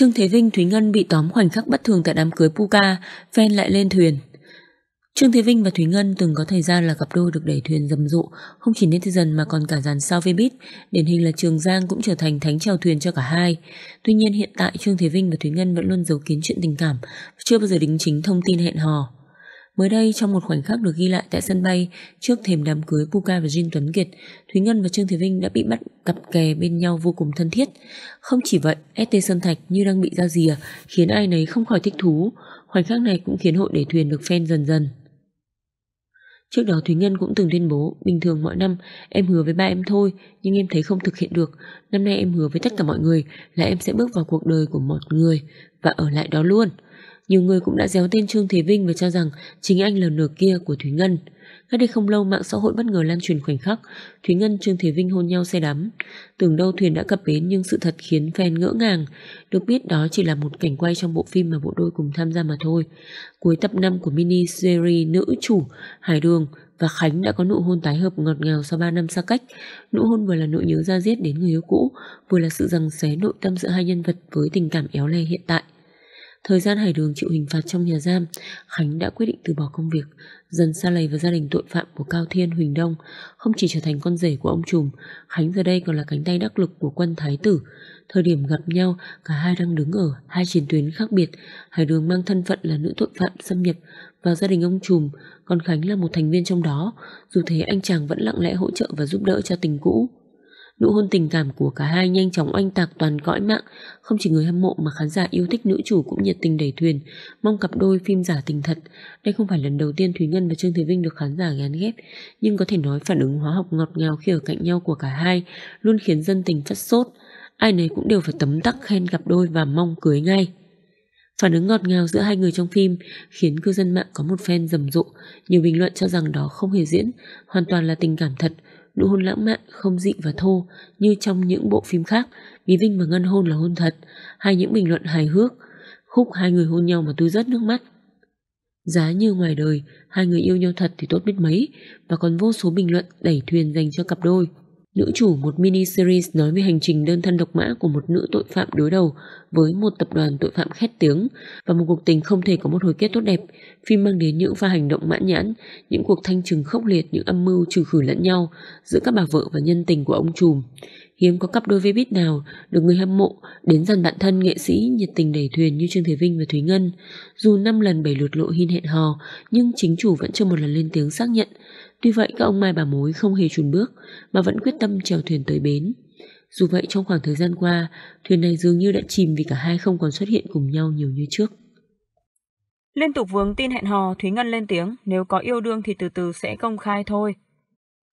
Trương Thế Vinh Thúy Ngân bị tóm khoảnh khắc bất thường tại đám cưới Puka, phen lại lên thuyền. Trương Thế Vinh và Thúy Ngân từng có thời gian là cặp đôi được đẩy thuyền rầm rộ, không chỉ netizen mà còn cả dàn sao Vbiz, điển hình là Trường Giang cũng trở thành thánh chèo thuyền cho cả hai. Tuy nhiên hiện tại Trương Thế Vinh và Thúy Ngân vẫn luôn giấu kín chuyện tình cảm, chưa bao giờ đính chính thông tin hẹn hò. Mới đây trong một khoảnh khắc được ghi lại tại sân bay trước thềm đám cưới Puka và Jin Tuấn Kiệt, Thúy Ngân và Trương Thế Vinh đã bị bắt cặp kè bên nhau vô cùng thân thiết. Không chỉ vậy, ST Sơn Thạch như đang bị ra rìa, khiến ai nấy không khỏi thích thú. Khoảnh khắc này cũng khiến hội để thuyền được fan dần dần. Trước đó Thúy Ngân cũng từng tuyên bố Bình thường mọi năm em hứa với ba em thôi Nhưng em thấy không thực hiện được Năm nay em hứa với tất cả mọi người Là em sẽ bước vào cuộc đời của một người Và ở lại đó luôn nhiều người cũng đã déo tên Trương Thế Vinh và cho rằng chính anh là nửa kia của Thúy Ngân. Cách đây không lâu mạng xã hội bất ngờ lan truyền khoảnh khắc Thúy Ngân Trương Thế Vinh hôn nhau xe đắm. Tưởng đâu thuyền đã cập bến nhưng sự thật khiến fan ngỡ ngàng. Được biết đó chỉ là một cảnh quay trong bộ phim mà bộ đôi cùng tham gia mà thôi. Cuối tập 5 của mini series Nữ Chủ, Hải Đường và Khánh đã có nụ hôn tái hợp ngọt ngào sau 3 năm xa cách. Nụ hôn vừa là nỗi nhớ ra giết đến người yêu cũ, vừa là sự rằng xé nội tâm giữa hai nhân vật với tình cảm éo le hiện tại. Thời gian Hải Đường chịu hình phạt trong nhà giam, Khánh đã quyết định từ bỏ công việc, dần xa lầy vào gia đình tội phạm của Cao Thiên Huỳnh Đông. Không chỉ trở thành con rể của ông trùm, Khánh giờ đây còn là cánh tay đắc lực của quân thái tử. Thời điểm gặp nhau, cả hai đang đứng ở hai chiến tuyến khác biệt. Hải Đường mang thân phận là nữ tội phạm xâm nhập vào gia đình ông trùm, còn Khánh là một thành viên trong đó. Dù thế anh chàng vẫn lặng lẽ hỗ trợ và giúp đỡ cho tình cũ. Nụ hôn tình cảm của cả hai nhanh chóng oanh tạc toàn cõi mạng, không chỉ người hâm mộ mà khán giả yêu thích nữ chủ cũng nhiệt tình đẩy thuyền, mong cặp đôi phim giả tình thật. Đây không phải lần đầu tiên Thúy Ngân và Trương Thế Vinh được khán giả gán ghép, nhưng có thể nói phản ứng hóa học ngọt ngào khi ở cạnh nhau của cả hai luôn khiến dân tình phát sốt. Ai nấy cũng đều phải tấm tắc khen cặp đôi và mong cưới ngay. Phản ứng ngọt ngào giữa hai người trong phim khiến cư dân mạng có một phen rầm rộ, nhiều bình luận cho rằng đó không hề diễn, hoàn toàn là tình cảm thật, nụ hôn lãng mạn, không dị và thô như trong những bộ phim khác. Bí Vinh và Ngân hôn là hôn thật, hay những bình luận hài hước. Khúc hai người hôn nhau mà tôi rất nước mắt. Giá như ngoài đời, hai người yêu nhau thật thì tốt biết mấy, và còn vô số bình luận đẩy thuyền dành cho cặp đôi. Nữ chủ một mini series nói về hành trình đơn thân độc mã của một nữ tội phạm đối đầu với một tập đoàn tội phạm khét tiếng và một cuộc tình không thể có một hồi kết tốt đẹp. Phim mang đến những pha hành động mãn nhãn, những cuộc thanh trừng khốc liệt, những âm mưu trừ khử lẫn nhau giữa các bà vợ và nhân tình của ông trùm. Hiếm có cặp đôi vê bít nào được người hâm mộ đến dần bạn thân nghệ sĩ nhiệt tình đẩy thuyền như Trương Thế Vinh và Thúy Ngân. Dù năm lần bảy lượt lộ hin hẹn hò, nhưng chính chủ vẫn chưa một lần lên tiếng xác nhận Tuy vậy các ông mai bà mối không hề chùn bước mà vẫn quyết tâm chèo thuyền tới bến. Dù vậy trong khoảng thời gian qua, thuyền này dường như đã chìm vì cả hai không còn xuất hiện cùng nhau nhiều như trước. Liên tục vướng tin hẹn hò, Thúy Ngân lên tiếng, nếu có yêu đương thì từ từ sẽ công khai thôi.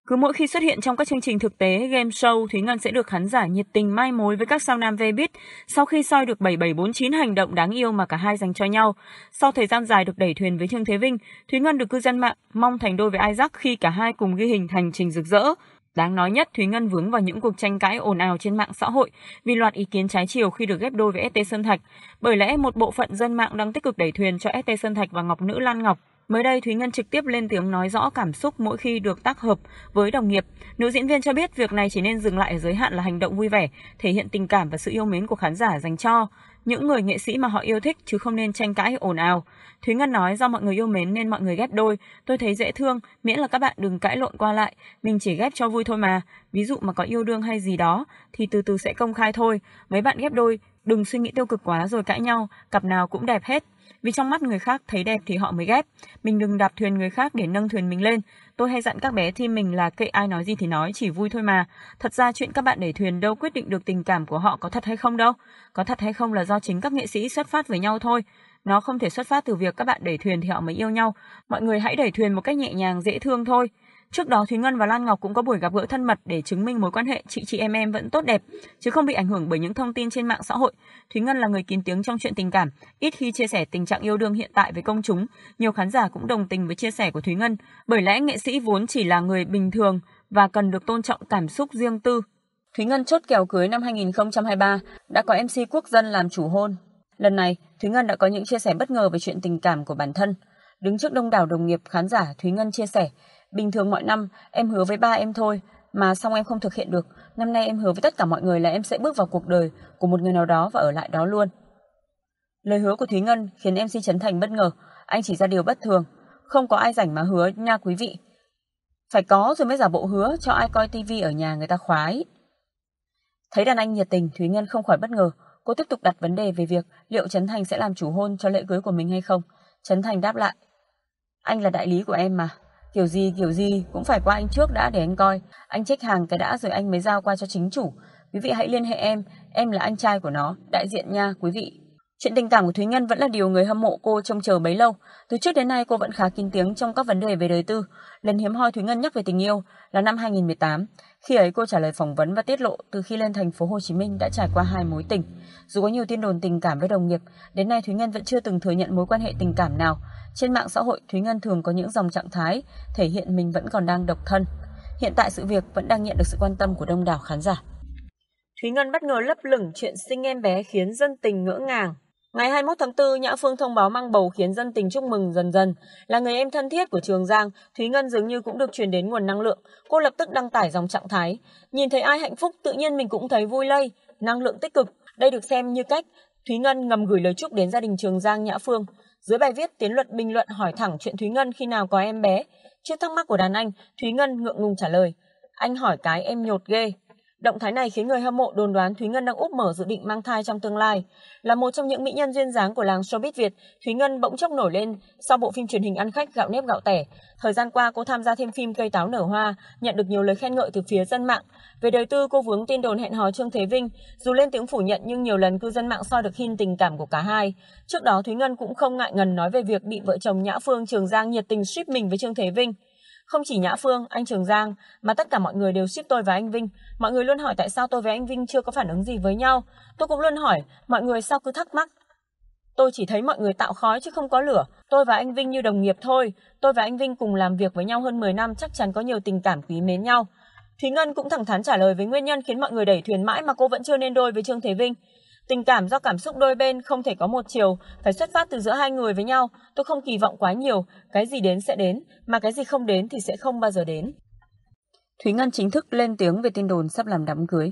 Cứ mỗi khi xuất hiện trong các chương trình thực tế, game show, Thúy Ngân sẽ được khán giả nhiệt tình mai mối với các sao nam ve bít sau khi soi được 7749 hành động đáng yêu mà cả hai dành cho nhau. Sau thời gian dài được đẩy thuyền với Trương Thế Vinh, Thúy Ngân được cư dân mạng mong thành đôi với Isaac khi cả hai cùng ghi hình hành trình rực rỡ. Đáng nói nhất, Thúy Ngân vướng vào những cuộc tranh cãi ồn ào trên mạng xã hội vì loạt ý kiến trái chiều khi được ghép đôi với ST Sơn Thạch. Bởi lẽ một bộ phận dân mạng đang tích cực đẩy thuyền cho ST Sơn Thạch và Ngọc Nữ Lan Ngọc Mới đây, Thúy Ngân trực tiếp lên tiếng nói rõ cảm xúc mỗi khi được tác hợp với đồng nghiệp. Nữ diễn viên cho biết việc này chỉ nên dừng lại ở giới hạn là hành động vui vẻ, thể hiện tình cảm và sự yêu mến của khán giả dành cho những người nghệ sĩ mà họ yêu thích chứ không nên tranh cãi ồn ào. Thúy Ngân nói do mọi người yêu mến nên mọi người ghép đôi, tôi thấy dễ thương, miễn là các bạn đừng cãi lộn qua lại, mình chỉ ghép cho vui thôi mà. Ví dụ mà có yêu đương hay gì đó thì từ từ sẽ công khai thôi. Mấy bạn ghép đôi, đừng suy nghĩ tiêu cực quá rồi cãi nhau, cặp nào cũng đẹp hết. Vì trong mắt người khác thấy đẹp thì họ mới ghét. Mình đừng đạp thuyền người khác để nâng thuyền mình lên. Tôi hay dặn các bé thì mình là kệ ai nói gì thì nói, chỉ vui thôi mà. Thật ra chuyện các bạn đẩy thuyền đâu quyết định được tình cảm của họ có thật hay không đâu. Có thật hay không là do chính các nghệ sĩ xuất phát với nhau thôi. Nó không thể xuất phát từ việc các bạn đẩy thuyền thì họ mới yêu nhau. Mọi người hãy đẩy thuyền một cách nhẹ nhàng, dễ thương thôi. Trước đó Thúy Ngân và Lan Ngọc cũng có buổi gặp gỡ thân mật để chứng minh mối quan hệ chị chị em em vẫn tốt đẹp, chứ không bị ảnh hưởng bởi những thông tin trên mạng xã hội. Thúy Ngân là người kín tiếng trong chuyện tình cảm, ít khi chia sẻ tình trạng yêu đương hiện tại với công chúng. Nhiều khán giả cũng đồng tình với chia sẻ của Thúy Ngân, bởi lẽ nghệ sĩ vốn chỉ là người bình thường và cần được tôn trọng cảm xúc riêng tư. Thúy Ngân chốt kèo cưới năm 2023 đã có MC Quốc dân làm chủ hôn. Lần này, Thúy Ngân đã có những chia sẻ bất ngờ về chuyện tình cảm của bản thân. Đứng trước đông đảo đồng nghiệp khán giả, Thúy Ngân chia sẻ, bình thường mọi năm em hứa với ba em thôi, mà xong em không thực hiện được. Năm nay em hứa với tất cả mọi người là em sẽ bước vào cuộc đời của một người nào đó và ở lại đó luôn. Lời hứa của Thúy Ngân khiến MC Trấn Thành bất ngờ. Anh chỉ ra điều bất thường. Không có ai rảnh mà hứa nha quý vị. Phải có rồi mới giả bộ hứa cho ai coi tivi ở nhà người ta khoái. Thấy đàn anh nhiệt tình, Thúy Ngân không khỏi bất ngờ. Cô tiếp tục đặt vấn đề về việc liệu Trấn Thành sẽ làm chủ hôn cho lễ cưới của mình hay không. Trấn Thành đáp lại. Anh là đại lý của em mà. Kiểu gì kiểu gì cũng phải qua anh trước đã để anh coi. Anh check hàng cái đã rồi anh mới giao qua cho chính chủ. Quý vị hãy liên hệ em. Em là anh trai của nó. Đại diện nha quý vị. Chuyện tình cảm của Thúy Ngân vẫn là điều người hâm mộ cô trông chờ bấy lâu. Từ trước đến nay cô vẫn khá kín tiếng trong các vấn đề về đời tư. Lần hiếm hoi Thúy Ngân nhắc về tình yêu là năm 2018. Khi ấy cô trả lời phỏng vấn và tiết lộ từ khi lên thành phố Hồ Chí Minh đã trải qua hai mối tình. Dù có nhiều tin đồn tình cảm với đồng nghiệp, đến nay Thúy Ngân vẫn chưa từng thừa nhận mối quan hệ tình cảm nào. Trên mạng xã hội, Thúy Ngân thường có những dòng trạng thái thể hiện mình vẫn còn đang độc thân. Hiện tại sự việc vẫn đang nhận được sự quan tâm của đông đảo khán giả. Thúy Ngân bất ngờ lấp lửng chuyện sinh em bé khiến dân tình ngỡ ngàng. Ngày 21 tháng 4, Nhã Phương thông báo mang bầu khiến dân tình chúc mừng dần dần. Là người em thân thiết của Trường Giang, Thúy Ngân dường như cũng được truyền đến nguồn năng lượng. Cô lập tức đăng tải dòng trạng thái. Nhìn thấy ai hạnh phúc tự nhiên mình cũng thấy vui lây, năng lượng tích cực. Đây được xem như cách Thúy Ngân ngầm gửi lời chúc đến gia đình Trường Giang Nhã Phương. Dưới bài viết, Tiến Luật bình luận hỏi thẳng chuyện Thúy Ngân khi nào có em bé. Trước thắc mắc của đàn anh, Thúy Ngân ngượng ngùng trả lời. Anh hỏi cái em nhột ghê, Động thái này khiến người hâm mộ đồn đoán Thúy Ngân đang úp mở dự định mang thai trong tương lai. Là một trong những mỹ nhân duyên dáng của làng showbiz Việt, Thúy Ngân bỗng chốc nổi lên sau bộ phim truyền hình ăn khách gạo nếp gạo tẻ. Thời gian qua cô tham gia thêm phim Cây táo nở hoa, nhận được nhiều lời khen ngợi từ phía dân mạng. Về đời tư cô vướng tin đồn hẹn hò Trương Thế Vinh, dù lên tiếng phủ nhận nhưng nhiều lần cư dân mạng soi được hin tình cảm của cả hai. Trước đó Thúy Ngân cũng không ngại ngần nói về việc bị vợ chồng Nhã Phương Trường Giang nhiệt tình ship mình với Trương Thế Vinh. Không chỉ Nhã Phương, anh Trường Giang mà tất cả mọi người đều ship tôi và anh Vinh. Mọi người luôn hỏi tại sao tôi với anh Vinh chưa có phản ứng gì với nhau. Tôi cũng luôn hỏi mọi người sao cứ thắc mắc. Tôi chỉ thấy mọi người tạo khói chứ không có lửa. Tôi và anh Vinh như đồng nghiệp thôi. Tôi và anh Vinh cùng làm việc với nhau hơn 10 năm chắc chắn có nhiều tình cảm quý mến nhau. Thúy Ngân cũng thẳng thắn trả lời với nguyên nhân khiến mọi người đẩy thuyền mãi mà cô vẫn chưa nên đôi với Trương Thế Vinh. Tình cảm do cảm xúc đôi bên không thể có một chiều, phải xuất phát từ giữa hai người với nhau. Tôi không kỳ vọng quá nhiều, cái gì đến sẽ đến, mà cái gì không đến thì sẽ không bao giờ đến. Thúy Ngân chính thức lên tiếng về tin đồn sắp làm đám cưới.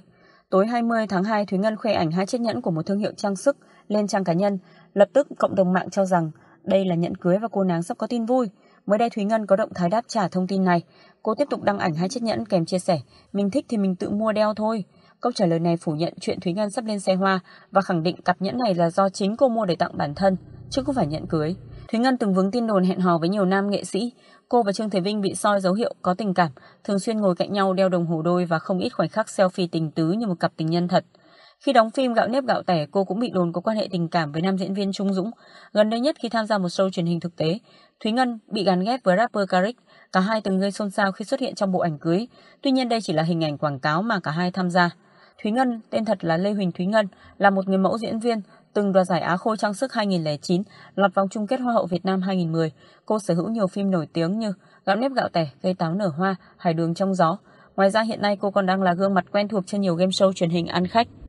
Tối 20 tháng 2, Thúy Ngân khoe ảnh hai chiếc nhẫn của một thương hiệu trang sức lên trang cá nhân. Lập tức cộng đồng mạng cho rằng đây là nhẫn cưới và cô nàng sắp có tin vui. Mới đây Thúy Ngân có động thái đáp trả thông tin này. Cô tiếp tục đăng ảnh hai chiếc nhẫn kèm chia sẻ, mình thích thì mình tự mua đeo thôi. Câu trả lời này phủ nhận chuyện Thúy Ngân sắp lên xe hoa và khẳng định cặp nhẫn này là do chính cô mua để tặng bản thân, chứ không phải nhẫn cưới. Thúy Ngân từng vướng tin đồn hẹn hò với nhiều nam nghệ sĩ. Cô và Trương Thế Vinh bị soi dấu hiệu có tình cảm, thường xuyên ngồi cạnh nhau đeo đồng hồ đôi và không ít khoảnh khắc selfie tình tứ như một cặp tình nhân thật. Khi đóng phim Gạo nếp gạo tẻ, cô cũng bị đồn có quan hệ tình cảm với nam diễn viên Trung Dũng. Gần đây nhất khi tham gia một show truyền hình thực tế, Thúy Ngân bị gắn ghép với rapper Karik. Cả hai từng gây xôn xao khi xuất hiện trong bộ ảnh cưới. Tuy nhiên đây chỉ là hình ảnh quảng cáo mà cả hai tham gia. Thúy Ngân, tên thật là Lê Huỳnh Thúy Ngân, là một người mẫu diễn viên, từng đoạt giải Á Khôi trang sức 2009, lọt vòng chung kết Hoa hậu Việt Nam 2010. Cô sở hữu nhiều phim nổi tiếng như Gạo nếp gạo tẻ, Gây táo nở hoa, Hải đường trong gió. Ngoài ra hiện nay cô còn đang là gương mặt quen thuộc trên nhiều game show truyền hình ăn khách.